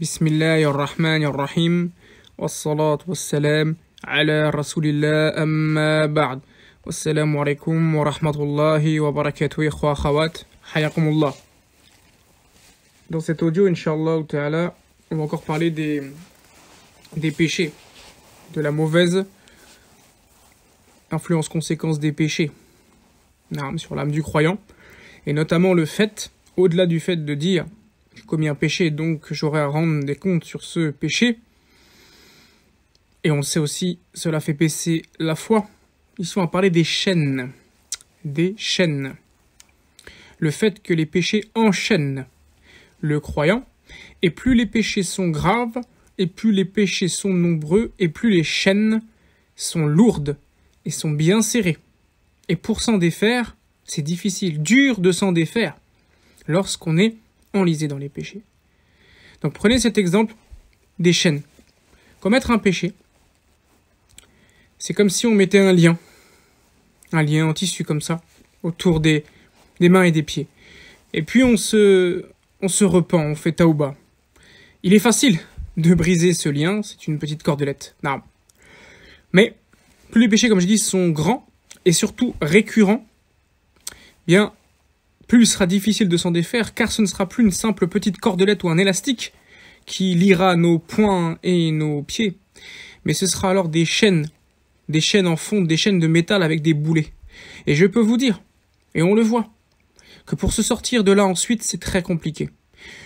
بسم الله الرحمن الرحيم والصلاة والسلام على رسول الله أما بعد والسلام عليكم ورحمة الله وبركاته إخوة أخوات حياكم الله Dans cet audio, Inch'Allah Ta'ala, on va encore parler des, des péchés, de la mauvaise influence-conséquence des péchés sur l'âme du croyant, et notamment le fait, au-delà du fait de dire j'ai commis un péché, donc j'aurai à rendre des comptes sur ce péché. Et on sait aussi, cela fait baisser la foi. Ils sont à parler des chaînes. Des chaînes. Le fait que les péchés enchaînent le croyant, et plus les péchés sont graves, et plus les péchés sont nombreux, et plus les chaînes sont lourdes et sont bien serrées. Et pour s'en défaire, c'est difficile, dur de s'en défaire lorsqu'on est enlisé dans les péchés. Donc prenez cet exemple des chaînes. Commettre un péché, c'est comme si on mettait un lien, un lien en tissu comme ça, autour des, des mains et des pieds. Et puis on se, on se repent, on fait taouba. Il est facile de briser ce lien, c'est une petite cordelette. Mais plus les péchés, comme je dis, sont grands et surtout récurrents, eh bien plus il sera difficile de s'en défaire, car ce ne sera plus une simple petite cordelette ou un élastique qui liera nos poings et nos pieds, mais ce sera alors des chaînes, des chaînes en fonte, des chaînes de métal avec des boulets. Et je peux vous dire, et on le voit, que pour se sortir de là ensuite, c'est très compliqué.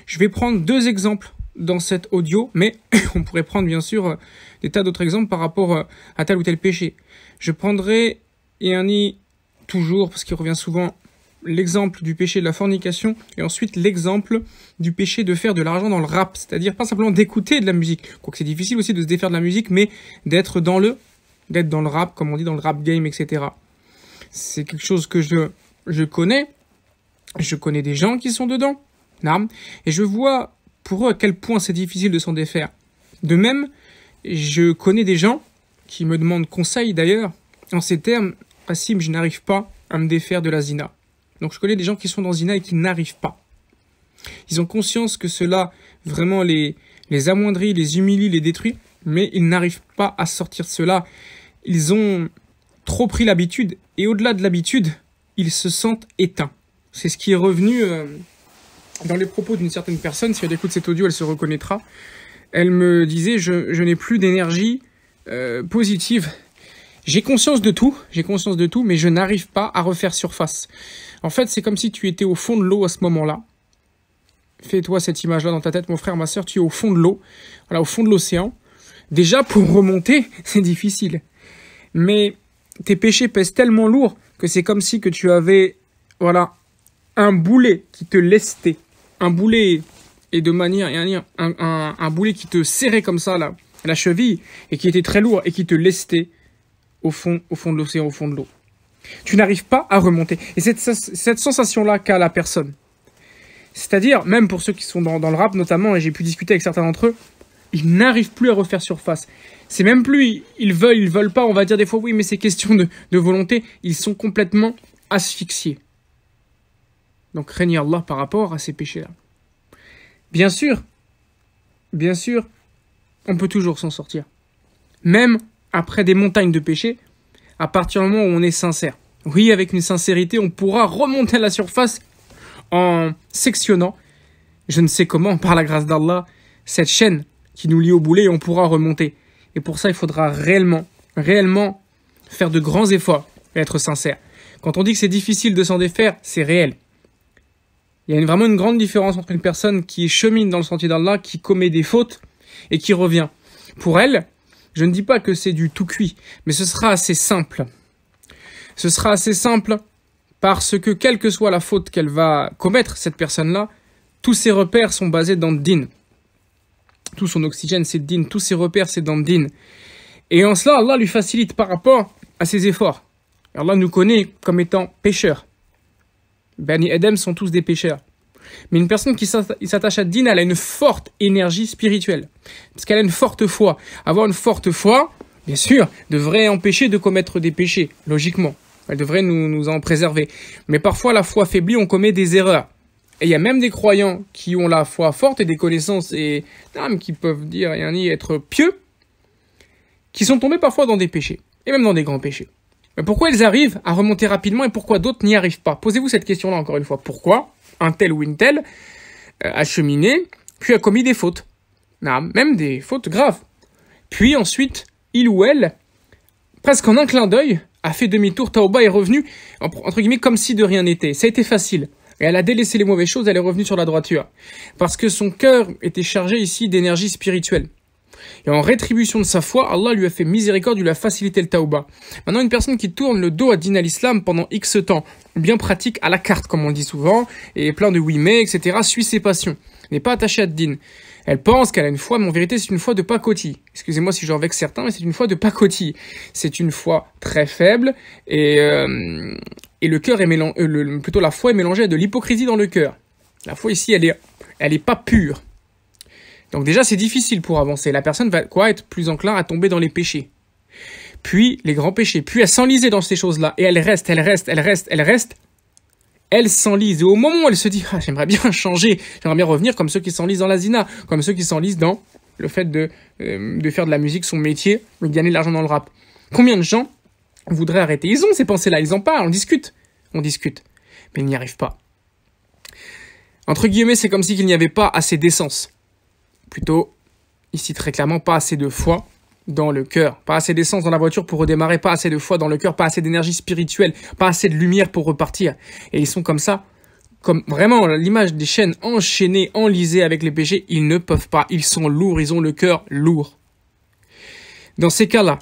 Je vais prendre deux exemples dans cet audio, mais on pourrait prendre bien sûr euh, des tas d'autres exemples par rapport euh, à tel ou tel péché. Je prendrai et Yanni toujours, parce qu'il revient souvent, l'exemple du péché de la fornication et ensuite l'exemple du péché de faire de l'argent dans le rap, c'est-à-dire pas simplement d'écouter de la musique, quoique c'est difficile aussi de se défaire de la musique, mais d'être dans le d'être dans le rap, comme on dit dans le rap game, etc. C'est quelque chose que je, je connais, je connais des gens qui sont dedans, et je vois pour eux à quel point c'est difficile de s'en défaire. De même, je connais des gens qui me demandent conseil d'ailleurs, en ces termes, Assim, je n'arrive pas à me défaire de la zina. Donc je connais des gens qui sont dans Zina et qui n'arrivent pas. Ils ont conscience que cela vraiment les, les amoindrit, les humilie, les détruit, mais ils n'arrivent pas à sortir de cela. Ils ont trop pris l'habitude, et au-delà de l'habitude, ils se sentent éteints. C'est ce qui est revenu euh, dans les propos d'une certaine personne. Si elle écoute cet audio, elle se reconnaîtra. Elle me disait, je, n'ai plus d'énergie euh, positive j'ai conscience de tout, j'ai conscience de tout, mais je n'arrive pas à refaire surface. En fait, c'est comme si tu étais au fond de l'eau à ce moment-là. Fais-toi cette image-là dans ta tête, mon frère, ma soeur, tu es au fond de l'eau, voilà, au fond de l'océan. Déjà, pour remonter, c'est difficile. Mais tes péchés pèsent tellement lourd que c'est comme si que tu avais, voilà, un boulet qui te lestait. Un boulet, et de manière, un, un, un boulet qui te serrait comme ça, là, la cheville, et qui était très lourd, et qui te lestait au fond, au fond de l'océan, au fond de l'eau. Tu n'arrives pas à remonter. Et cette, cette sensation-là qu'a la personne. C'est-à-dire, même pour ceux qui sont dans, le rap notamment, et j'ai pu discuter avec certains d'entre eux, ils n'arrivent plus à refaire surface. C'est même plus, ils veulent, ils veulent pas, on va dire des fois oui, mais c'est question de, volonté, ils sont complètement asphyxiés. Donc craignez Allah par rapport à ces péchés-là. Bien sûr, bien sûr, on peut toujours s'en sortir. Même après des montagnes de péchés, à partir du moment où on est sincère. Oui, avec une sincérité, on pourra remonter à la surface en sectionnant, je ne sais comment, par la grâce d'Allah, cette chaîne qui nous lie au boulet et on pourra remonter. Et pour ça, il faudra réellement, réellement faire de grands efforts et être sincère. Quand on dit que c'est difficile de s'en défaire, c'est réel. Il y a vraiment une grande différence entre une personne qui chemine dans le sentier d'Allah, qui commet des fautes et qui revient. Pour elle, je ne dis pas que c'est du tout cuit, mais ce sera assez simple. Ce sera assez simple parce que quelle que soit la faute qu'elle va commettre, cette personne-là, tous ses repères sont basés dans Din. Tout son oxygène, c'est Din. Tous ses repères, c'est dans Din. Et en cela, Allah lui facilite par rapport à ses efforts. Allah nous connaît comme étant pécheurs. Bani Adam sont tous des pécheurs. Mais une personne qui s'attache à Dina, elle a une forte énergie spirituelle. Parce qu'elle a une forte foi. Avoir une forte foi, bien sûr, devrait empêcher de commettre des péchés, logiquement. Elle devrait nous, en préserver. Mais parfois, la foi faiblit, on commet des erreurs. Et il y a même des croyants qui ont la foi forte et des connaissances et qui peuvent dire rien et être pieux, qui sont tombés parfois dans des péchés, et même dans des grands péchés pourquoi elles arrivent à remonter rapidement et pourquoi d'autres n'y arrivent pas Posez-vous cette question-là encore une fois. Pourquoi un tel ou une telle euh, a cheminé, puis a commis des fautes ah, Même des fautes graves. Puis ensuite, il ou elle, presque en un clin d'œil, a fait demi-tour, Taoba est revenu, entre guillemets, comme si de rien n'était. Ça a été facile. Et elle a délaissé les mauvaises choses, elle est revenue sur la droiture. Parce que son cœur était chargé ici d'énergie spirituelle. Et en rétribution de sa foi, Allah lui a fait miséricorde, lui a facilité le taouba. Maintenant, une personne qui tourne le dos à Din al-Islam pendant X temps, bien pratique à la carte, comme on dit souvent, et plein de oui mais, etc., suit ses passions, n'est pas attachée à Din. Elle pense qu'elle a une foi, mais en vérité, c'est une foi de pacotille. Excusez-moi si j'en vexe certains, mais c'est une foi de pacotille. C'est une foi très faible et, euh, et le cœur est mélangé, euh, plutôt la foi est mélangée à de l'hypocrisie dans le cœur. La foi ici, elle est, elle est pas pure. Donc déjà, c'est difficile pour avancer. La personne va quoi être plus enclin à tomber dans les péchés. Puis les grands péchés. Puis elle s'enliser dans ces choses-là. Et elle reste, elle reste, elle reste, elle reste. Elle s'enlise. Et au moment où elle se dit, ah, j'aimerais bien changer, j'aimerais bien revenir comme ceux qui s'enlisent dans la zina, comme ceux qui s'enlisent dans le fait de, euh, de faire de la musique son métier de gagner de l'argent dans le rap. Combien de gens voudraient arrêter Ils ont ces pensées-là, ils en parlent, on discute, on discute. Mais ils n'y arrivent pas. Entre guillemets, c'est comme s'il n'y avait pas assez d'essence plutôt ici très clairement pas assez de foi dans le cœur, pas assez d'essence dans la voiture pour redémarrer, pas assez de foi dans le cœur, pas assez d'énergie spirituelle, pas assez de lumière pour repartir. Et ils sont comme ça, comme vraiment l'image des chaînes enchaînées, enlisées avec les péchés, ils ne peuvent pas, ils sont lourds, ils ont le cœur lourd. Dans ces cas-là,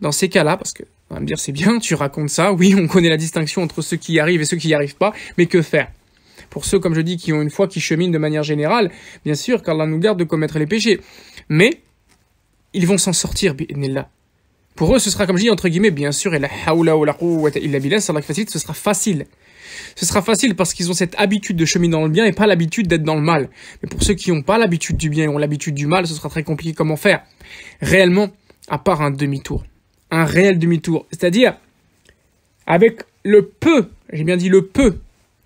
dans ces cas-là, parce que on va me dire c'est bien, tu racontes ça, oui, on connaît la distinction entre ceux qui y arrivent et ceux qui n'y arrivent pas, mais que faire pour ceux, comme je dis, qui ont une foi, qui chemine de manière générale, bien sûr, qu'Allah nous garde de commettre les péchés. Mais ils vont s'en sortir, là. Pour eux, ce sera, comme je dis, entre guillemets, bien sûr, et la hawla ou la illa billah, ce sera facile. Ce sera facile parce qu'ils ont cette habitude de cheminer dans le bien et pas l'habitude d'être dans le mal. Mais pour ceux qui n'ont pas l'habitude du bien et ont l'habitude du mal, ce sera très compliqué comment faire. Réellement, à part un demi-tour. Un réel demi-tour. C'est-à-dire, avec le peu, j'ai bien dit le peu,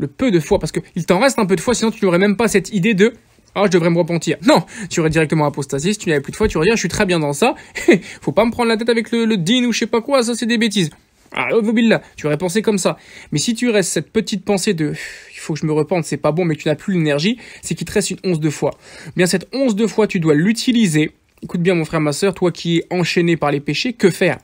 le peu de foi, parce qu'il t'en reste un peu de foi, sinon tu n'aurais même pas cette idée de ah, je devrais me repentir. Non, tu aurais directement apostasie, si tu n'avais plus de foi, tu aurais dit, je suis très bien dans ça, faut pas me prendre la tête avec le, le din ou je sais pas quoi, ça c'est des bêtises. Ah, mobile là, tu aurais pensé comme ça. Mais si tu restes cette petite pensée de il faut que je me repente, c'est pas bon, mais tu n'as plus l'énergie, c'est qu'il te reste une once de foi. Bien, cette once de foi, tu dois l'utiliser. Écoute bien, mon frère, ma soeur, toi qui es enchaîné par les péchés, que faire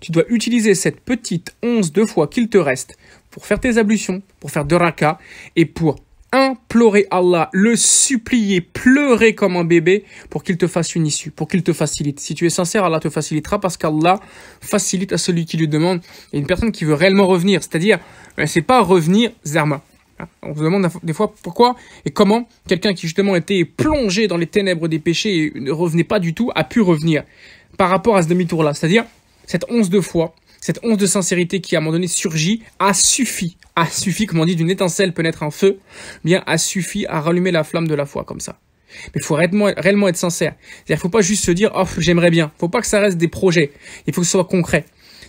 Tu dois utiliser cette petite once de foi qu'il te reste pour faire tes ablutions, pour faire de raka, et pour implorer Allah, le supplier, pleurer comme un bébé pour qu'il te fasse une issue, pour qu'il te facilite. Si tu es sincère, Allah te facilitera parce qu'Allah facilite à celui qui lui demande et une personne qui veut réellement revenir. C'est-à-dire, ben, c'est pas revenir zerma. On se demande des fois pourquoi et comment quelqu'un qui justement était plongé dans les ténèbres des péchés et ne revenait pas du tout a pu revenir par rapport à ce demi-tour-là. C'est-à-dire, cette once de fois cette once de sincérité qui à un moment donné surgit a suffi, a suffi, comme on dit, d'une étincelle peut naître un feu, bien a suffi à rallumer la flamme de la foi comme ça. Mais il faut réellement, être sincère. C'est-à-dire, faut pas juste se dire, oh, j'aimerais bien. Il ne Faut pas que ça reste des projets. Il faut que ce soit concret.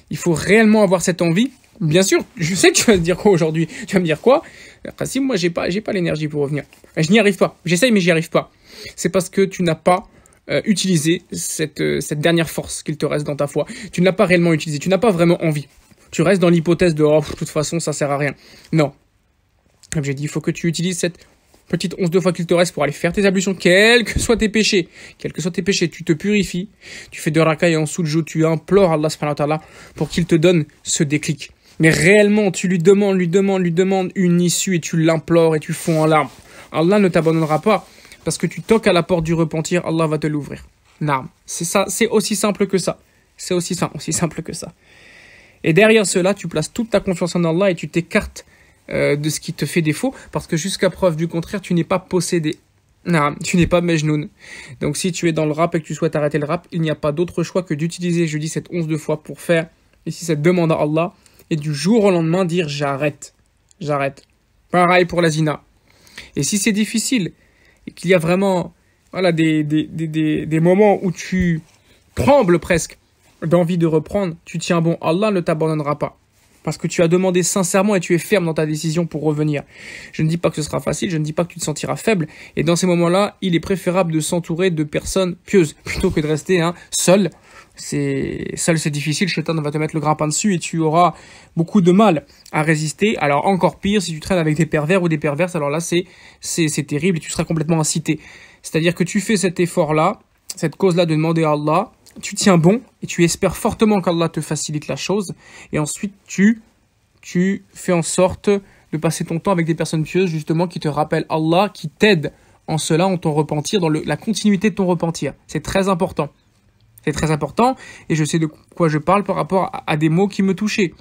Il faut réellement avoir cette envie. Bien sûr, je sais que tu vas me dire quoi aujourd'hui. Tu vas me dire quoi Si moi, j'ai pas, j'ai pas l'énergie pour revenir. Je n'y arrive pas. J'essaye, mais j'y arrive pas. C'est parce que tu n'as pas euh, utiliser euh, cette, dernière force qu'il te reste dans ta foi. Tu ne l'as pas réellement utilisé, tu n'as pas vraiment envie. Tu restes dans l'hypothèse de oh, de toute façon, ça sert à rien. Non. Comme j'ai dit, il faut que tu utilises cette petite once de foi qu'il te reste pour aller faire tes ablutions, quels que soient tes péchés. Quels que soient tes péchés, tu te purifies, tu fais de racailles en joue tu implores Allah subhanahu pour qu'il te donne ce déclic. Mais réellement, tu lui demandes, lui demandes, lui demandes une issue et tu l'implores et tu fonds en larmes. Allah ne t'abandonnera pas. Parce que tu toques à la porte du repentir, Allah va te l'ouvrir. Naam. C'est ça, c'est aussi simple que ça. C'est aussi, ça, aussi simple que ça. Et derrière cela, tu places toute ta confiance en Allah et tu t'écartes euh, de ce qui te fait défaut, parce que jusqu'à preuve du contraire, tu n'es pas possédé. Naam. Tu n'es pas Mejnoun. Donc si tu es dans le rap et que tu souhaites arrêter le rap, il n'y a pas d'autre choix que d'utiliser, je dis cette once de fois pour faire ici cette demande à Allah et du jour au lendemain dire j'arrête. J'arrête. Pareil pour la zina. Et si c'est difficile, et qu'il y a vraiment voilà, des, des, moments où tu trembles presque d'envie de reprendre, tu tiens bon, Allah ne t'abandonnera pas. Parce que tu as demandé sincèrement et tu es ferme dans ta décision pour revenir. Je ne dis pas que ce sera facile, je ne dis pas que tu te sentiras faible. Et dans ces moments-là, il est préférable de s'entourer de personnes pieuses plutôt que de rester hein, seul c'est seul c'est difficile, Shaitan va te mettre le grappin dessus et tu auras beaucoup de mal à résister. Alors encore pire si tu traînes avec des pervers ou des perverses, alors là c'est c'est terrible et tu seras complètement incité. C'est-à-dire que tu fais cet effort là, cette cause là de demander à Allah, tu tiens bon et tu espères fortement qu'Allah te facilite la chose et ensuite tu tu fais en sorte de passer ton temps avec des personnes pieuses justement qui te rappellent Allah, qui t'aident en cela en ton repentir dans la continuité de ton repentir. C'est très important. C'est très important et je sais de quoi je parle par rapport à, des mots qui me touchaient.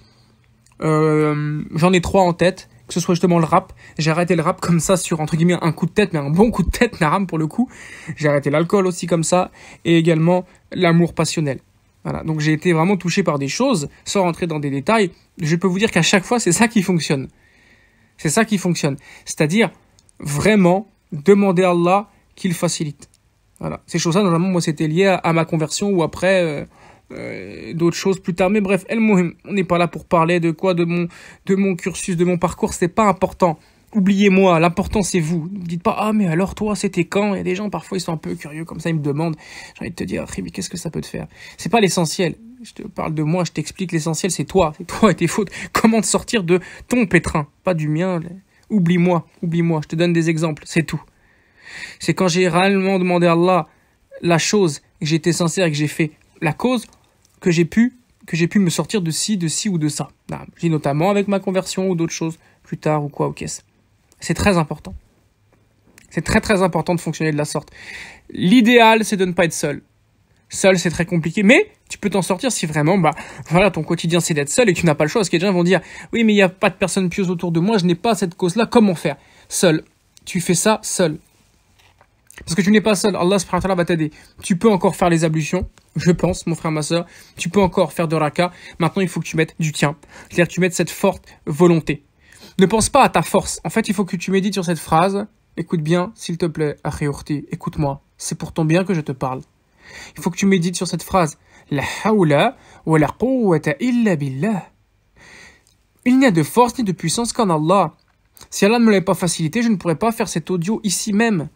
Euh, j'en ai trois en tête, que ce soit justement le rap. J'ai arrêté le rap comme ça sur, entre guillemets, un coup de tête, mais un bon coup de tête, Naram pour le coup. J'ai arrêté l'alcool aussi comme ça et également l'amour passionnel. Voilà, donc j'ai été vraiment touché par des choses, sans rentrer dans des détails. Je peux vous dire qu'à chaque fois, c'est ça qui fonctionne. C'est ça qui fonctionne. C'est-à-dire, vraiment, demander à Allah qu'il facilite. Voilà. Ces choses-là, normalement, moi, c'était lié à, ma conversion ou après euh, euh, d'autres choses plus tard. Mais bref, elle on n'est pas là pour parler de quoi, de mon, de mon cursus, de mon parcours, c'est pas important. Oubliez-moi, l'important c'est vous. Ne dites pas, ah mais alors toi c'était quand Il y a des gens parfois ils sont un peu curieux comme ça, ils me demandent, j'ai envie de te dire, ah, qu'est-ce que ça peut te faire C'est pas l'essentiel. Je te parle de moi, je t'explique l'essentiel, c'est toi, c'est toi et tes fautes. Comment te sortir de ton pétrin, pas du mien. Oublie-moi, oublie-moi, je te donne des exemples, c'est tout. C'est quand j'ai réellement demandé à Allah la chose, que j'étais sincère et que j'ai fait la cause, que j'ai pu que j'ai pu me sortir de ci, de ci ou de ça. Bah, j'ai notamment avec ma conversion ou d'autres choses plus tard ou quoi, qu'est-ce. C'est très important. C'est très très important de fonctionner de la sorte. L'idéal, c'est de ne pas être seul. Seul, c'est très compliqué, mais tu peux t'en sortir si vraiment, bah, voilà, ton quotidien, c'est d'être seul et tu n'as pas le choix. Parce que les gens vont dire, oui, mais il n'y a pas de personne pieuses autour de moi, je n'ai pas cette cause-là, comment faire Seul. Tu fais ça seul. Parce que tu n'es pas seul, Allah subhanahu wa ta'ala va t'aider. Tu peux encore faire les ablutions, je pense, mon frère, ma soeur. Tu peux encore faire de raka. Maintenant, il faut que tu mettes du tien. C'est-à-dire tu mettes cette forte volonté. Ne pense pas à ta force. En fait, il faut que tu médites sur cette phrase. Écoute bien, s'il te plaît, Urti, écoute-moi. C'est pour ton bien que je te parle. Il faut que tu médites sur cette phrase. La hawla wa la quwwata illa billah. Il n'y a de force ni de puissance qu'en Allah. Si Allah ne me l'avait pas facilité, je ne pourrais pas faire cet audio ici même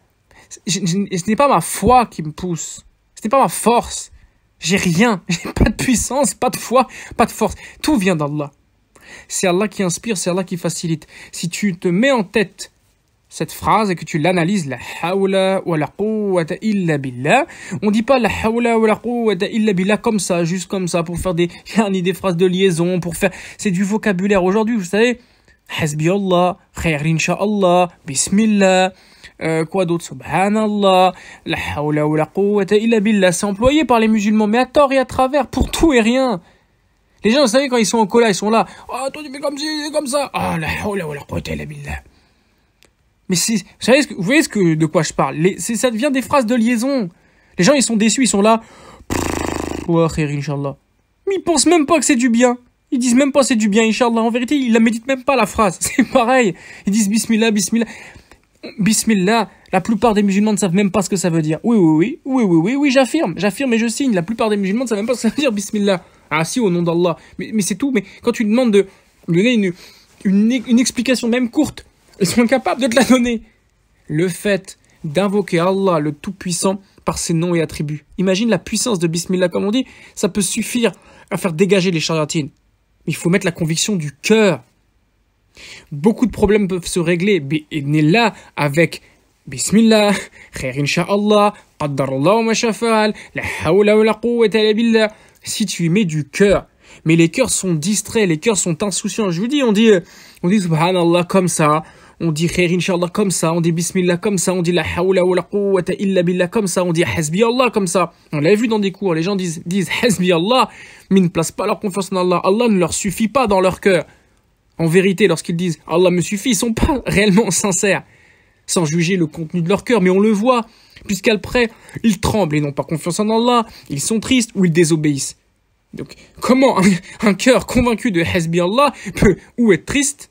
ce n'est pas ma foi qui me pousse. Ce n'est pas ma force. J'ai rien. J'ai pas de puissance, pas de foi, pas de force. Tout vient d'Allah. C'est Allah qui inspire, c'est Allah qui facilite. Si tu te mets en tête cette phrase et que tu l'analyses, la hawla wa la quwwata illa billah, on dit pas la hawla wa la quwwata illa billah comme ça, juste comme ça, pour faire des, phrases de liaison, pour faire, c'est du vocabulaire. Aujourd'hui, vous savez, hasbi Allah, khair inshallah, bismillah, euh, quoi d'autre Subhanallah, la hawla ou la quwwata illa billah, c'est employé par les musulmans, mais à tort et à travers, pour tout et rien. Les gens, vous savez, quand ils sont en colère, ils sont là, « Ah, toi, tu fais comme ci, comme ça !»« Ah, la hawla ou la quwwata illa billah !» Mais vous, savez, vous voyez ce que, de quoi je parle les, Ça devient des phrases de liaison. Les gens, ils sont déçus, ils sont là. Ouais, Inch'Allah. Mais ils pensent même pas que c'est du bien. Ils disent même pas c'est du bien, Inch'Allah. En vérité, ils la méditent même pas la phrase. C'est pareil. Ils disent Bismillah, Bismillah. Bismillah, la plupart des musulmans ne savent même pas ce que ça veut dire. Oui, oui, oui, oui, oui, oui, oui, j'affirme, j'affirme et je signe. La plupart des musulmans ne savent même pas ce que ça veut dire, Bismillah. Ah si, au nom d'Allah. Mais, c'est tout. Mais quand tu demandes de donner une, une explication même courte, ils sont incapables de te la donner. Le fait d'invoquer Allah, le Tout-Puissant, par ses noms et attributs. Imagine la puissance de Bismillah, comme on dit, ça peut suffire à faire dégager les charlatines. Il faut mettre la conviction du cœur. Beaucoup de problèmes peuvent se régler, avec Bismillah, Khair Inch'Allah, Qaddar Allah wa La hawla wa la Si tu y mets du cœur, mais les cœurs sont distraits, les cœurs sont insouciants. Je vous dis, on dit, on dit Subhanallah comme ça, on dit Khair Inch'Allah comme ça, on dit Bismillah comme ça, on dit La hawla wa la quwwata illa comme ça, on dit Hasbi Allah comme ça. On l'a vu dans des cours, les gens disent, disent Hasbi Allah, mais ils ne placent pas leur confiance en Allah. Allah ne leur suffit pas dans leur cœur. En vérité, lorsqu'ils disent Allah me suffit, ils ne sont pas réellement sincères, sans juger le contenu de leur cœur, mais on le voit, puisqu'après, ils tremblent et n'ont pas confiance en Allah, ils sont tristes ou ils désobéissent. Donc, comment un, cœur convaincu de Hasbi Allah peut ou être triste,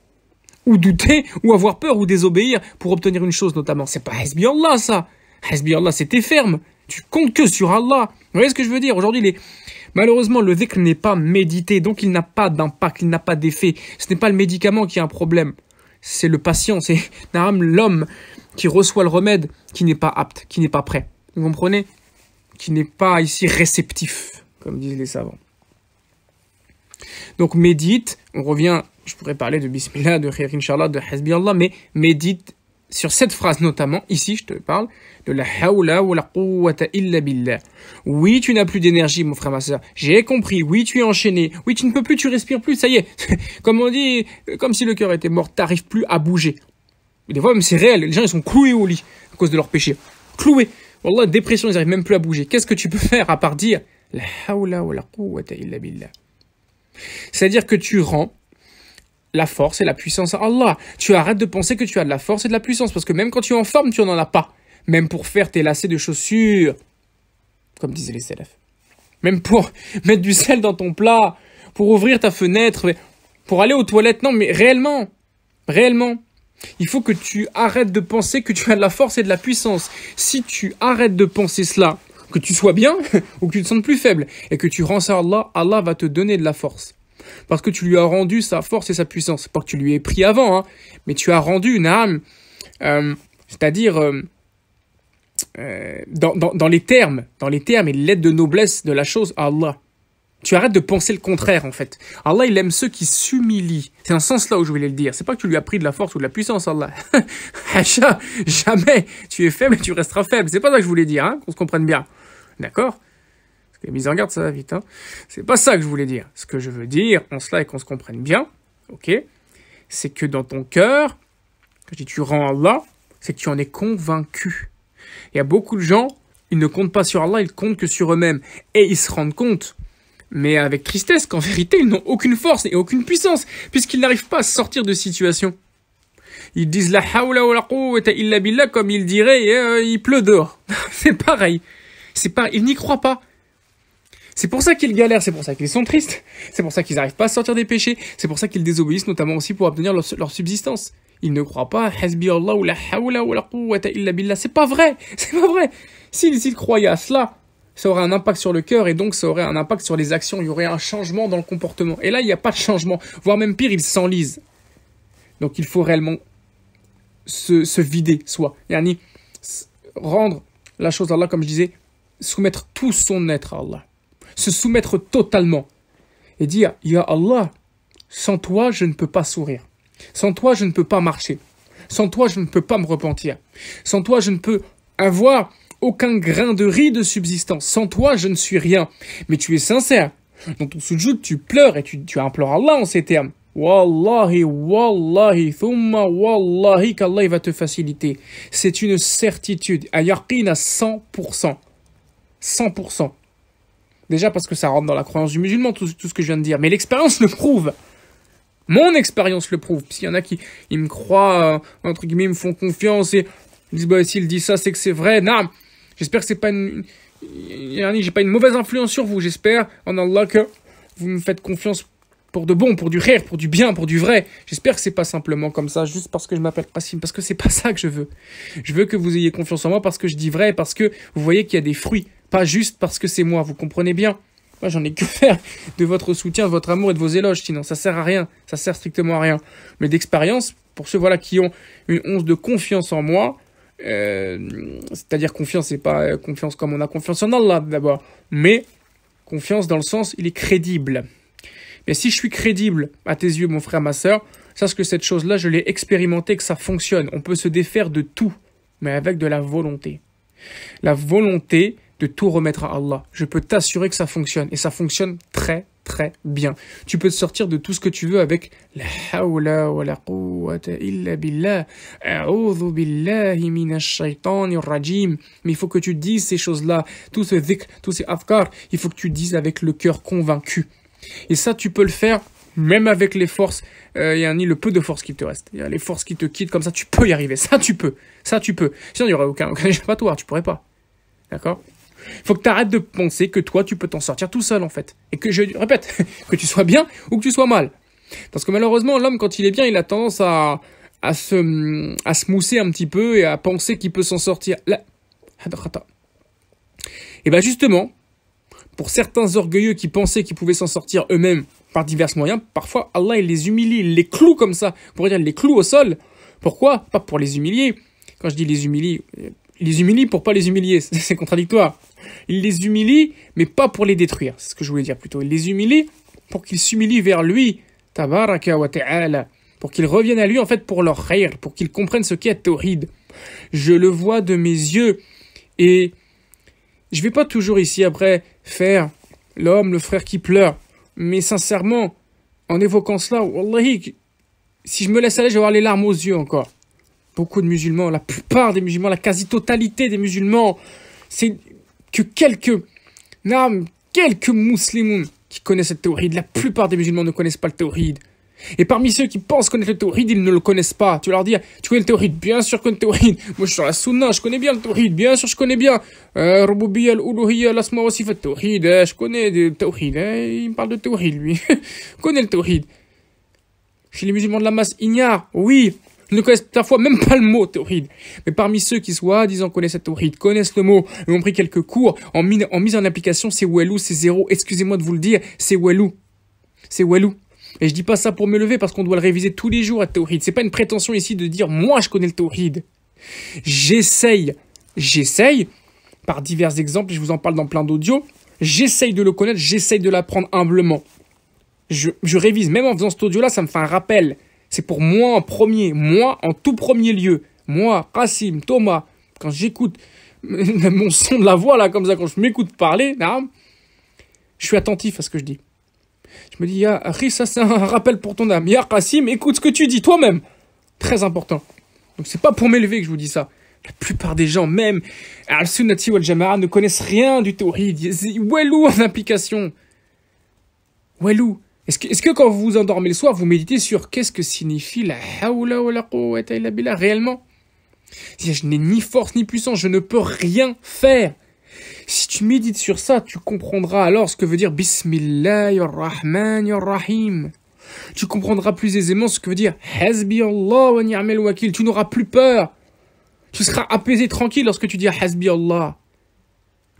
ou douter, ou avoir peur, ou désobéir pour obtenir une chose notamment C'est pas Hasbi Allah ça Hasbi Allah, c'était ferme. Tu comptes que sur Allah. Vous voyez ce que je veux dire Aujourd'hui, les, Malheureusement, le dhikr n'est pas médité, donc il n'a pas d'impact, il n'a pas d'effet. Ce n'est pas le médicament qui a un problème. C'est le patient, c'est l'homme qui reçoit le remède, qui n'est pas apte, qui n'est pas prêt. Vous comprenez Qui n'est pas ici réceptif, comme disent les savants. Donc médite, on revient, je pourrais parler de Bismillah, de Khair Inch'Allah, de Hasbi Allah, mais médite sur cette phrase notamment, ici je te parle, de la hawla ou la quwwata illa billah. Oui, tu n'as plus d'énergie, mon frère, ma J'ai compris. Oui, tu es enchaîné. Oui, tu ne peux plus, tu respires plus, ça y est. comme on dit, comme si le cœur était mort, t'arrives plus à bouger. des fois, même c'est réel, les gens, ils sont cloués au lit à cause de leur péché. Cloués. Wallah, dépression, ils n'arrivent même plus à bouger. Qu'est-ce que tu peux faire à part dire la hawla ou la quwwata illa billah C'est-à-dire que tu rends la force et la puissance à Allah. Tu arrêtes de penser que tu as de la force et de la puissance, parce que même quand tu es en forme, tu n'en as pas. Même pour faire tes lacets de chaussures, comme disaient les élèves. Même pour mettre du sel dans ton plat, pour ouvrir ta fenêtre, pour aller aux toilettes. Non, mais réellement, réellement, il faut que tu arrêtes de penser que tu as de la force et de la puissance. Si tu arrêtes de penser cela, que tu sois bien ou que tu te sentes plus faible, et que tu rends ça à Allah, Allah va te donner de la force parce que tu lui as rendu sa force et sa puissance. Pas que tu lui aies pris avant, hein. mais tu as rendu une âme, euh, c'est-à-dire euh, euh, dans, les termes, dans les termes et l'aide de noblesse de la chose à Allah. Tu arrêtes de penser le contraire en fait. Allah il aime ceux qui s'humilient. C'est un sens là où je voulais le dire. C'est pas que tu lui as pris de la force ou de la puissance Allah. jamais. Tu es faible et tu resteras faible. C'est pas ça que je voulais dire, hein, qu'on se comprenne bien. D'accord les mises en garde, ça va vite. Hein. C'est pas ça que je voulais dire. Ce que je veux dire, en cela et qu'on se comprenne bien, ok, c'est que dans ton cœur, quand je dis tu rends Allah, c'est que tu en es convaincu. Il y a beaucoup de gens, ils ne comptent pas sur Allah, ils comptent que sur eux-mêmes. Et ils se rendent compte, mais avec tristesse, qu'en vérité, ils n'ont aucune force et aucune puissance, puisqu'ils n'arrivent pas à sortir de situation. Ils disent la hawla wa la quwwata illa billah, comme ils diraient, euh, il pleut dehors. c'est pareil. C'est pas, ils n'y croient pas. C'est pour ça qu'ils galèrent, c'est pour ça qu'ils sont tristes, c'est pour ça qu'ils n'arrivent pas à sortir des péchés, c'est pour ça qu'ils désobéissent notamment aussi pour obtenir leur, subsistance. Ils ne croient pas Hasbi Allah ou la hawla ou la quwwata illa billah. C'est pas vrai, c'est pas vrai. S'ils croyaient à cela, ça aurait un impact sur le cœur et donc ça aurait un impact sur les actions. Il y aurait un changement dans le comportement. Et là, il n'y a pas de changement, voire même pire, ils s'enlisent. Donc il faut réellement se, vider, soit. Yani, rendre la chose à Allah, comme je disais, soumettre tout son être à Allah se soumettre totalement et dire Ya Allah, sans toi, je ne peux pas sourire. Sans toi, je ne peux pas marcher. Sans toi, je ne peux pas me repentir. Sans toi, je ne peux avoir aucun grain de riz de subsistance. Sans toi, je ne suis rien. Mais tu es sincère. Dans ton sujoud, tu pleures et tu, tu implores Allah en ces termes. Wallahi, wallahi, thumma wallahi, qu'Allah va te faciliter. C'est une certitude. yaqin à 100%. 100%. Déjà parce que ça rentre dans la croyance du musulman, tout, ce que je viens de dire. Mais l'expérience le prouve. Mon expérience le prouve. S'il y en a qui ils me croient, euh, entre guillemets, me font confiance et ils disent, bah, s'il dit ça, c'est que c'est vrai. Non, j'espère que c'est pas une, j'ai pas une mauvaise influence sur vous. J'espère en Allah que vous me faites confiance pour de bon, pour du rire, pour du bien, pour du vrai. J'espère que c'est pas simplement comme ça, juste parce que je m'appelle Racine parce que c'est pas ça que je veux. Je veux que vous ayez confiance en moi parce que je dis vrai, parce que vous voyez qu'il y a des fruits. Pas juste parce que c'est moi, vous comprenez bien Moi, j'en ai que faire de votre soutien, de votre amour et de vos éloges, sinon ça sert à rien, ça sert strictement à rien. Mais d'expérience, pour ceux voilà, qui ont une once de confiance en moi, euh, c'est-à-dire confiance, c'est pas euh, confiance comme on a confiance en Allah d'abord, mais confiance dans le sens, il est crédible. Mais si je suis crédible à tes yeux, mon frère, ma soeur, sache que cette chose-là, je l'ai expérimenté, que ça fonctionne. On peut se défaire de tout, mais avec de la volonté. La volonté, de tout remettre à Allah. Je peux t'assurer que ça fonctionne. Et ça fonctionne très, très bien. Tu peux te sortir de tout ce que tu veux avec la hawla la Mais il faut que tu dises ces choses-là, tout ce dhikr, tous ces afkar, il faut que tu dises avec le cœur convaincu. Et ça, tu peux le faire même avec les forces, Il euh, y a ni le peu de force qui te reste. Il y a les forces qui te quittent comme ça, tu peux y arriver. Ça, tu peux. Ça, tu peux. Sinon, il n'y aurait aucun, pas toi. Tu pourrais pas. D'accord faut que tu arrêtes de penser que toi, tu peux t'en sortir tout seul, en fait. Et que je répète, que tu sois bien ou que tu sois mal. Parce que malheureusement, l'homme, quand il est bien, il a tendance à, à, se, à se mousser un petit peu et à penser qu'il peut s'en sortir. Là. Et bien justement, pour certains orgueilleux qui pensaient qu'ils pouvaient s'en sortir eux-mêmes par divers moyens, parfois Allah il les humilie, il les cloue comme ça, pour dire il les cloue au sol. Pourquoi Pas pour les humilier. Quand je dis les humilier... Il les humilie pour pas les humilier, c'est contradictoire. Il les humilie, mais pas pour les détruire, c'est ce que je voulais dire plutôt. Il les humilie pour qu'ils s'humilient vers lui, tabaraka wa ta'ala, pour qu'ils reviennent à lui en fait pour leur rire, pour qu'ils comprennent ce qu'est horrible Je le vois de mes yeux et je vais pas toujours ici après faire l'homme, le frère qui pleure, mais sincèrement, en évoquant cela, wallahi, si je me laisse aller, je vais avoir les larmes aux yeux encore beaucoup de musulmans, la plupart des musulmans, la quasi-totalité des musulmans, c'est que quelques, non, quelques musulmans qui connaissent le théorie La plupart des musulmans ne connaissent pas le tawhid. Et parmi ceux qui pensent connaître le tawhid, ils ne le connaissent pas. Tu leur dire, tu connais le tawhid Bien sûr que le tawhid. Moi, je suis sur la sunna, je connais bien le tawhid. Bien sûr, je connais bien. al aussi fait Je connais le tawhid. Eh. Il me parle de tawhid, lui. je connais le tawhid. Chez les musulmans de la masse, ignare Oui, je ne connaissent parfois même pas le mot tawhid. Mais parmi ceux qui soient, disant connaissent le tawhid, connaissent le mot, et ont pris quelques cours en, en mise en application, c'est wellou », c'est zéro. Excusez-moi de vous le dire, c'est Walou. C'est Walou. Et je dis pas ça pour me lever parce qu'on doit le réviser tous les jours à Ce C'est pas une prétention ici de dire moi je connais le Tawhid. J'essaye, j'essaye, par divers exemples, je vous en parle dans plein d'audios, j'essaye de le connaître, j'essaye de l'apprendre humblement. Je, je révise, même en faisant cet audio-là, ça me fait un rappel. C'est pour moi en premier, moi en tout premier lieu. Moi, Kassim, Thomas, quand j'écoute mon son de la voix là, comme ça, quand je m'écoute parler, là, je suis attentif à ce que je dis. Je me dis, Yah, ça c'est un rappel pour ton âme. Ya Kassim, écoute ce que tu dis toi-même. Très important. Donc c'est pas pour m'élever que je vous dis ça. La plupart des gens, même Al-Sunnati Al-Jamara, ne connaissent rien du tawhid. Walou en application. Walou. Est-ce que, quand vous vous endormez le soir, vous méditez sur qu'est-ce que signifie la haoula ou la quwwata illa billah réellement Je n'ai ni force ni puissance, je ne peux rien faire. Si tu médites sur ça, tu comprendras alors ce que veut dire Bismillahirrahmanirrahim. Tu comprendras plus aisément ce que veut dire Hasbi Allah wa ni'mal wakil. Tu n'auras plus peur. Tu seras apaisé, tranquille lorsque tu dis Hasbi Allah.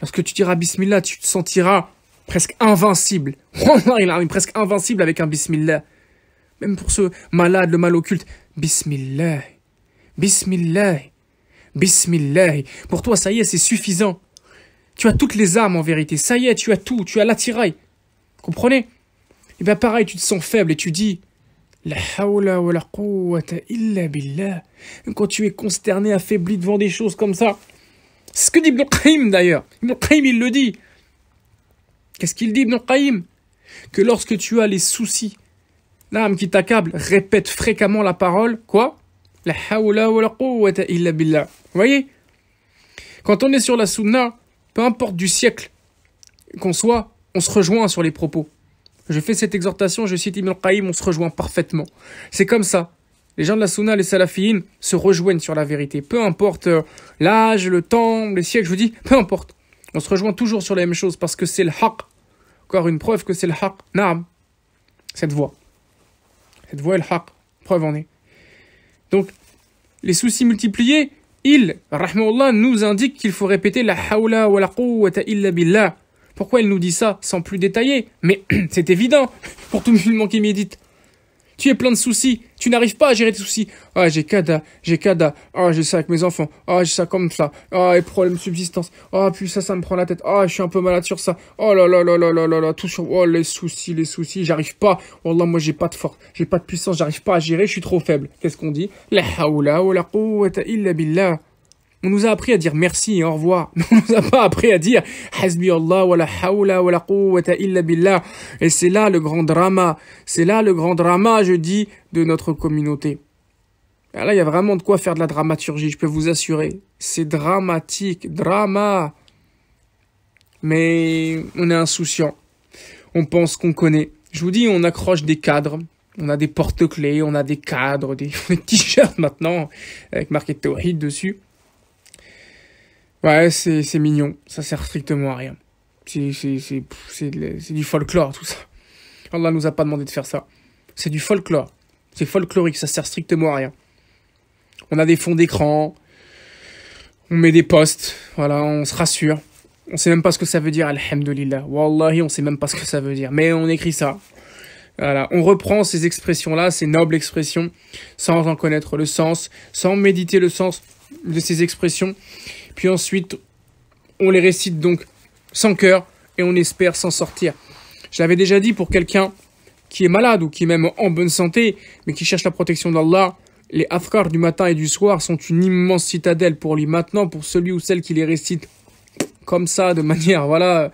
Lorsque tu diras Bismillah, tu te sentiras presque invincible. il une presque invincible avec un bismillah. Même pour ce malade, le mal occulte. Bismillah. Bismillah. Bismillah. Pour toi, ça y est, c'est suffisant. Tu as toutes les armes en vérité. Ça y est, tu as tout. Tu as l'attirail. Comprenez Et eh bien pareil, tu te sens faible et tu dis La hawla wa la quwwata illa Quand tu es consterné, affaibli devant des choses comme ça. C'est ce que dit Ibn Qayyim d'ailleurs. Ibn Qayyim, il le dit. Qu'est-ce qu'il dit Ibn Qayyim Que lorsque tu as les soucis, l'âme qui t'accable, répète fréquemment la parole, quoi La hawla wa la quwwata illa billah. Vous voyez Quand on est sur la sunna, peu importe du siècle qu'on soit, on se rejoint sur les propos. Je fais cette exhortation, je cite Ibn Qayyim, on se rejoint parfaitement. C'est comme ça. Les gens de la sunna, les salafines, se rejoignent sur la vérité. Peu importe euh, l'âge, le temps, les siècles, je vous dis, peu importe. On se rejoint toujours sur la même chose parce que c'est le haq. Encore une preuve que c'est le haq. Naam. Cette voix. Cette voix est le haq. Preuve en est. Donc, les soucis multipliés, il, rahmanullah, nous indique qu'il faut répéter la hawla wa la quwwata illa billah. Pourquoi il nous dit ça sans plus détailler Mais c'est évident pour tout musulman qui médite. Tu es plein de soucis. Tu n'arrives pas à gérer tes soucis. Ah, j'ai cada, j'ai cada. Ah, j'ai ça avec mes enfants. Ah, j'ai ça comme ça. Ah, les problèmes de subsistance. Ah, puis ça, ça me prend la tête. Ah, je suis un peu malade sur ça. Oh là là là là là là là. Tout sur. Oh, les soucis, les soucis. J'arrive pas. Oh là, moi, j'ai pas de force. J'ai pas de puissance. J'arrive pas à gérer. Je suis trop faible. Qu'est-ce qu'on dit La haoula wa la quwwata illa billah. On nous a appris à dire merci et au revoir, on nous a pas appris à dire Hasbi Allah wa la hawla wa la quwwata illa billah. Et c'est là le grand drama, c'est là le grand drama, je dis, de notre communauté. Alors là, il y a vraiment de quoi faire de la dramaturgie, je peux vous assurer. C'est dramatique, drama. Mais on est insouciant. On pense qu'on connaît. Je vous dis, on accroche des cadres, on a des porte-clés, on a des cadres, des, t-shirts maintenant, avec marqué Tawhid dessus. Ouais, c'est mignon, ça sert strictement à rien. C'est du folklore tout ça. Allah nous a pas demandé de faire ça. C'est du folklore. C'est folklorique, ça sert strictement à rien. On a des fonds d'écran, on met des postes, voilà, on se rassure. On sait même pas ce que ça veut dire, alhamdulillah. Wallahi, on sait même pas ce que ça veut dire. Mais on écrit ça. Voilà, on reprend ces expressions-là, ces nobles expressions, sans en connaître le sens, sans méditer le sens de ces expressions. Puis ensuite, on les récite donc sans cœur et on espère s'en sortir. Je l'avais déjà dit pour quelqu'un qui est malade ou qui est même en bonne santé, mais qui cherche la protection d'Allah, les afkar du matin et du soir sont une immense citadelle pour lui. Maintenant, pour celui ou celle qui les récite comme ça, de manière, voilà,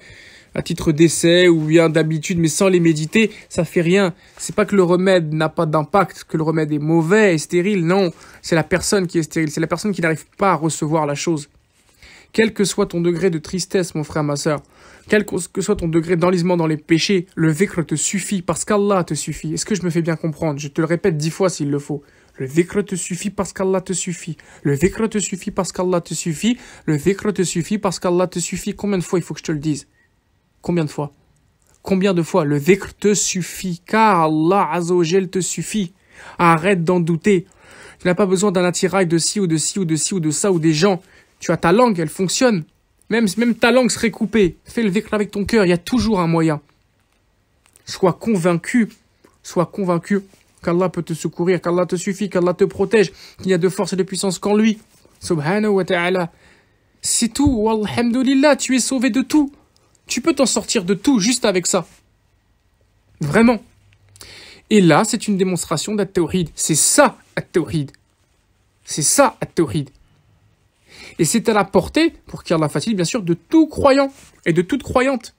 à titre d'essai ou bien d'habitude, mais sans les méditer, ça fait rien. C'est pas que le remède n'a pas d'impact, que le remède est mauvais et stérile. Non, c'est la personne qui est stérile. C'est la personne qui n'arrive pas à recevoir la chose quel que soit ton degré de tristesse, mon frère, ma soeur, quel que soit ton degré d'enlisement dans les péchés, le vécre te suffit parce qu'Allah te suffit. Est-ce que je me fais bien comprendre Je te le répète dix fois s'il le faut. Le vécre te suffit parce qu'Allah te suffit. Le vécre te suffit parce qu'Allah te suffit. Le vécre te suffit parce qu'Allah te suffit. Combien de fois il faut que je te le dise Combien de fois Combien de fois le vécre te suffit car Allah Azogel te suffit. Arrête d'en douter. Tu n'as pas besoin d'un attirail de ci ou de ci ou de ci ou de ça ou des gens. Tu as ta langue, elle fonctionne. Même, ta langue serait coupée. Fais le vécu avec ton cœur, il y a toujours un moyen. Sois convaincu, sois convaincu qu'Allah peut te secourir, qu'Allah te suffit, qu'Allah te protège, qu'il n'y a de force et de puissance qu'en lui. Subhanahu wa ta'ala. C'est tout, alhamdulillah, tu es sauvé de tout. Tu peux t'en sortir de tout juste avec ça. Vraiment. Et là, c'est une démonstration d'at-tawhid. C'est ça, at-tawhid. C'est ça, at-tawhid. Et c'est à la portée, pour qu'il la fatigue, bien sûr, de tout croyant et de toute croyante.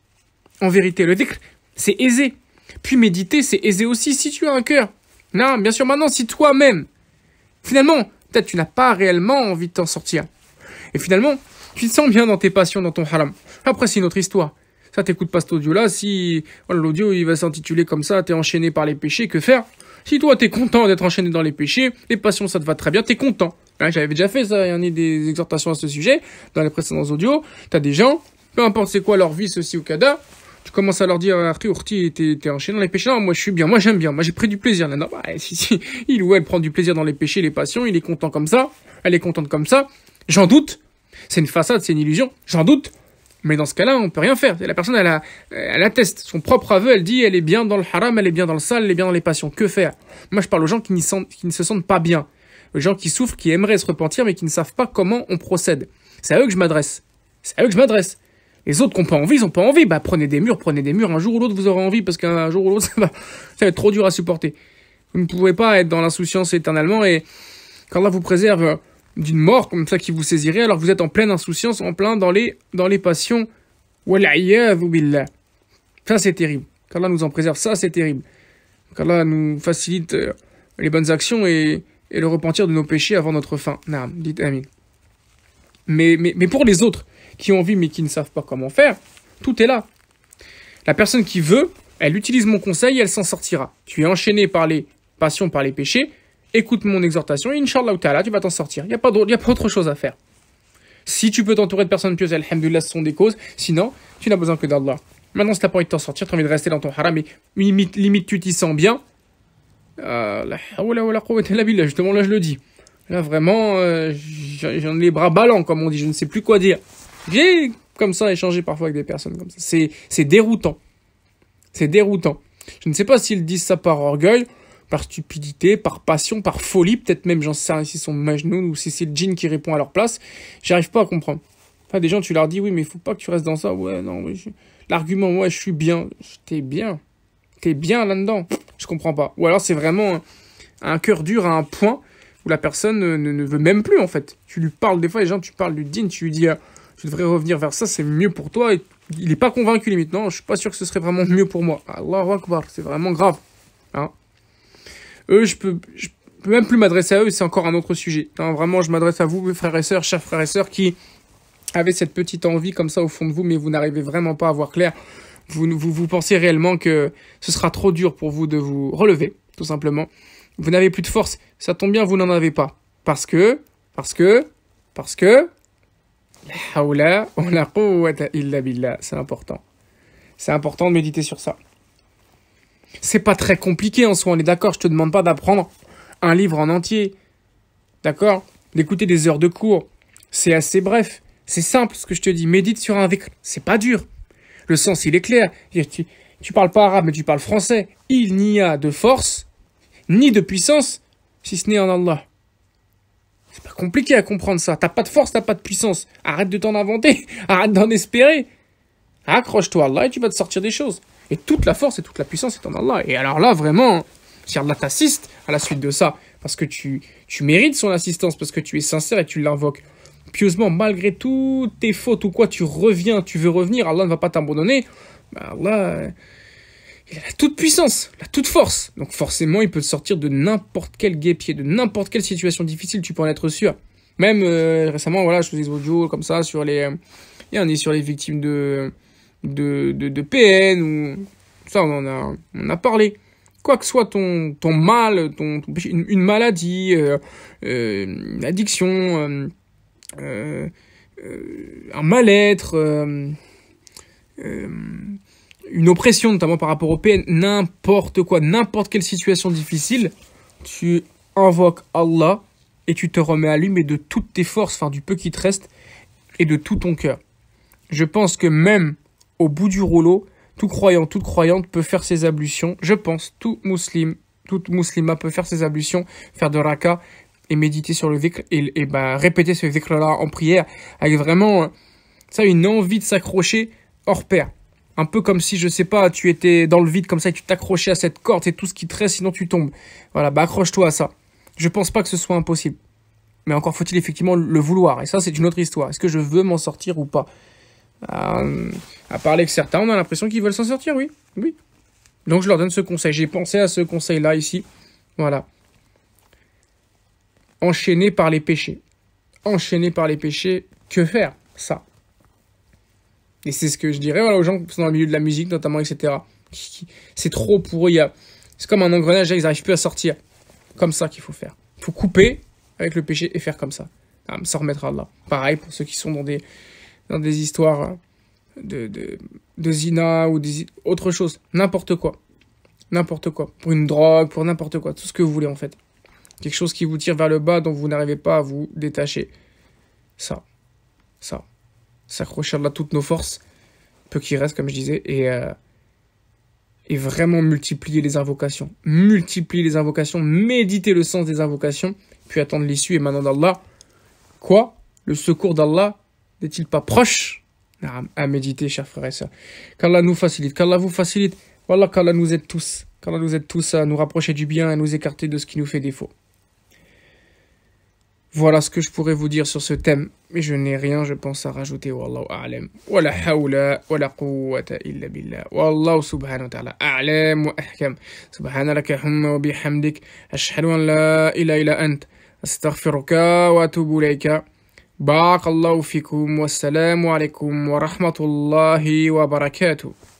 En vérité, le décret, c'est aisé. Puis méditer, c'est aisé aussi si tu as un cœur. Non, bien sûr, maintenant, si toi-même, finalement, peut-être tu n'as pas réellement envie de t'en sortir. Et finalement, tu te sens bien dans tes passions, dans ton haram. Après, c'est une autre histoire. Ça, t'écoute pas cet audio-là. Si oh, l'audio, il va s'intituler comme ça, t'es enchaîné par les péchés, que faire Si toi, t'es content d'être enchaîné dans les péchés, les passions, ça te va très bien, t'es content. Hein, j'avais déjà fait ça, il y en a des exhortations à ce sujet dans les précédents audios. T'as des gens, peu importe c'est quoi leur vie, ceci ou cada, tu commences à leur dire, ah, arthur Urti, t'es enchaîné dans les péchés. Non, moi je suis bien, moi j'aime bien, moi j'ai pris du plaisir. non, bah, si, si, il ou elle prend du plaisir dans les péchés, les passions, il est content comme ça, elle est contente comme ça. J'en doute. C'est une façade, c'est une illusion. J'en doute. Mais dans ce cas-là, on peut rien faire. La personne, elle, elle atteste son propre aveu. Elle dit, elle est bien dans le haram, elle est bien dans le sale, elle est bien dans les passions. Que faire Moi, je parle aux gens qui, sentent, qui ne se sentent pas bien. Les gens qui souffrent, qui aimeraient se repentir, mais qui ne savent pas comment on procède. C'est à eux que je m'adresse. C'est à eux que je m'adresse. Les autres qui n'ont pas envie, ils n'ont pas envie. Bah prenez des murs, prenez des murs. Un jour ou l'autre, vous aurez envie, parce qu'un jour ou l'autre, ça va, être trop dur à supporter. Vous ne pouvez pas être dans l'insouciance éternellement, et qu'Allah là vous préserve d'une mort comme ça qui vous saisirait, alors vous êtes en pleine insouciance, en plein dans les, dans les passions. Ça, c'est terrible. Qu'Allah nous en préserve, ça, c'est terrible. Qu'Allah nous facilite euh, les bonnes actions et et le repentir de nos péchés avant notre fin. Naam, dit Amin. Mais, mais, pour les autres qui ont envie mais qui ne savent pas comment faire, tout est là. La personne qui veut, elle utilise mon conseil et elle s'en sortira. Tu es enchaîné par les passions, par les péchés, écoute mon exhortation et Inch'Allah tu vas t'en sortir. Il n'y a, pas a autre chose à faire. Si tu peux t'entourer de personnes pieuses, alhamdoulilah, ce sont des causes. Sinon, tu n'as besoin que d'Allah. Maintenant, si tu n'as pas envie de t'en sortir, tu as envie de rester dans ton haram et limite, limite tu t'y sens bien, euh, la la justement, là je le dis. Là vraiment, euh, j'en ai les bras ballants, comme on dit, je ne sais plus quoi dire. J'ai comme ça échangé parfois avec des personnes comme ça. C'est déroutant. C'est déroutant. Je ne sais pas s'ils disent ça par orgueil, par stupidité, par passion, par folie, peut-être même j'en sais rien si sont Majnoun ou si c'est le djinn qui répond à leur place. J'arrive pas à comprendre. Enfin, des gens, tu leur dis oui, mais faut pas que tu restes dans ça. Ouais, non, oui, l'argument, ouais, je suis bien. J'étais bien. T'es bien là-dedans. Je comprends pas. Ou alors c'est vraiment un, cœur dur à un point où la personne ne, ne, veut même plus en fait. Tu lui parles des fois, les gens, tu parles du din, tu lui dis ah, je tu devrais revenir vers ça, c'est mieux pour toi. Et il n'est pas convaincu limite. Non, je suis pas sûr que ce serait vraiment mieux pour moi. Allahu Akbar, c'est vraiment grave. Hein. Eux, je peux, peux même plus m'adresser à eux, c'est encore un autre sujet. vraiment, je m'adresse à vous, mes frères et sœurs, chers frères et sœurs, qui avez cette petite envie comme ça au fond de vous, mais vous n'arrivez vraiment pas à voir clair vous, pensez réellement que ce sera trop dur pour vous de vous relever, tout simplement. Vous n'avez plus de force. Ça tombe bien, vous n'en avez pas. Parce que, parce que, parce que, c'est important. C'est important de méditer sur ça. C'est pas très compliqué en soi, on est d'accord, je te demande pas d'apprendre un livre en entier. D'accord D'écouter des heures de cours. C'est assez bref. C'est simple ce que je te dis. Médite sur un vécu. C'est pas dur. Le sens, il est clair. Tu, parles pas arabe, mais tu parles français. Il n'y a de force, ni de puissance, si ce n'est en Allah. C'est pas compliqué à comprendre ça. T'as pas de force, t'as pas de puissance. Arrête de t'en inventer. Arrête d'en espérer. Accroche-toi à Allah et tu vas te sortir des choses. Et toute la force et toute la puissance est en Allah. Et alors là, vraiment, si Allah t'assiste à la suite de ça, parce que tu, tu mérites son assistance, parce que tu es sincère et tu l'invoques pieusement malgré toutes tes fautes ou quoi, tu reviens, tu veux revenir, Allah ne va pas t'abandonner. Bah, Allah, il a la toute puissance, la toute force. Donc forcément, il peut te sortir de n'importe quel guépier, de n'importe quelle situation difficile, tu peux en être sûr. Même euh, récemment, voilà, je faisais des audios comme ça sur les... sur les victimes de, de, PN ou... Ça, on en a, parlé quoi que soit ton, mal, ton, une, maladie, euh, euh, une addiction, euh, euh, un mal-être, euh, une oppression, notamment par rapport au PN, n'importe quoi, n'importe quelle situation difficile, tu invoques Allah et tu te remets à lui, mais de toutes tes forces, enfin du peu qui te reste, et de tout ton cœur. Je pense que même au bout du rouleau, tout croyant, toute croyante peut faire ses ablutions. Je pense, tout musulman, toute musulma peut faire ses ablutions, faire de raka, et méditer sur le vécle et, et bah, répéter ce vécle là en prière avec vraiment euh, ça une envie de s'accrocher hors pair. Un peu comme si, je sais pas, tu étais dans le vide comme ça et tu t'accrochais à cette corde et tout ce qui tresse, sinon tu tombes. Voilà, bah accroche-toi à ça. Je pense pas que ce soit impossible. Mais encore faut-il effectivement le vouloir. Et ça, c'est une autre histoire. Est-ce que je veux m'en sortir ou pas euh, à, parler que certains, on a l'impression qu'ils veulent s'en sortir, oui. Oui. Donc je leur donne ce conseil. J'ai pensé à ce conseil-là ici. Voilà enchaîné par les péchés. Enchaîné par les péchés, que faire ça Et c'est ce que je dirais voilà, aux gens qui sont dans le milieu de la musique, notamment, etc. C'est trop pour eux. C'est comme un engrenage, ils n'arrivent plus à sortir. Comme ça qu'il faut faire. Il faut couper avec le péché et faire comme ça. Ça ah, remettre à Pareil pour ceux qui sont dans des, dans des histoires euh, de, de, zina ou autre chose. N'importe quoi. N'importe quoi. Pour une drogue, pour n'importe quoi. Tout ce que vous voulez en fait. Quelque chose qui vous tire vers le bas, dont vous n'arrivez pas à vous détacher. Ça. Ça. S'accrocher à toutes nos forces, peu qu'il reste, comme je disais, et, euh, et vraiment multiplier les invocations. Multiplier les invocations, méditer le sens des invocations, puis attendre l'issue et maintenant d'Allah. Quoi Le secours d'Allah n'est-il pas proche à méditer, chers frères et sœurs. Qu'Allah nous facilite, qu'Allah vous facilite. Voilà, qu'Allah nous aide tous. Qu'Allah nous aide tous à nous rapprocher du bien et nous écarter de ce qui nous fait défaut. Voilà ce que je pourrais vous dire sur ce thème, mais je n'ai rien, je pense, à rajouter. Wallahu a'lam. Wa la hawla wa la quwwata illa billah. Wallahu subhanahu wa ta'ala a'lam wa ahkam. Subhanaka humma wa bihamdik. Ashhadu an la ilaha illa ant. Astaghfiruka wa atubu ilayka. Barakallahu fikum. Wassalamu alaikum wa rahmatullahi wa barakatuh.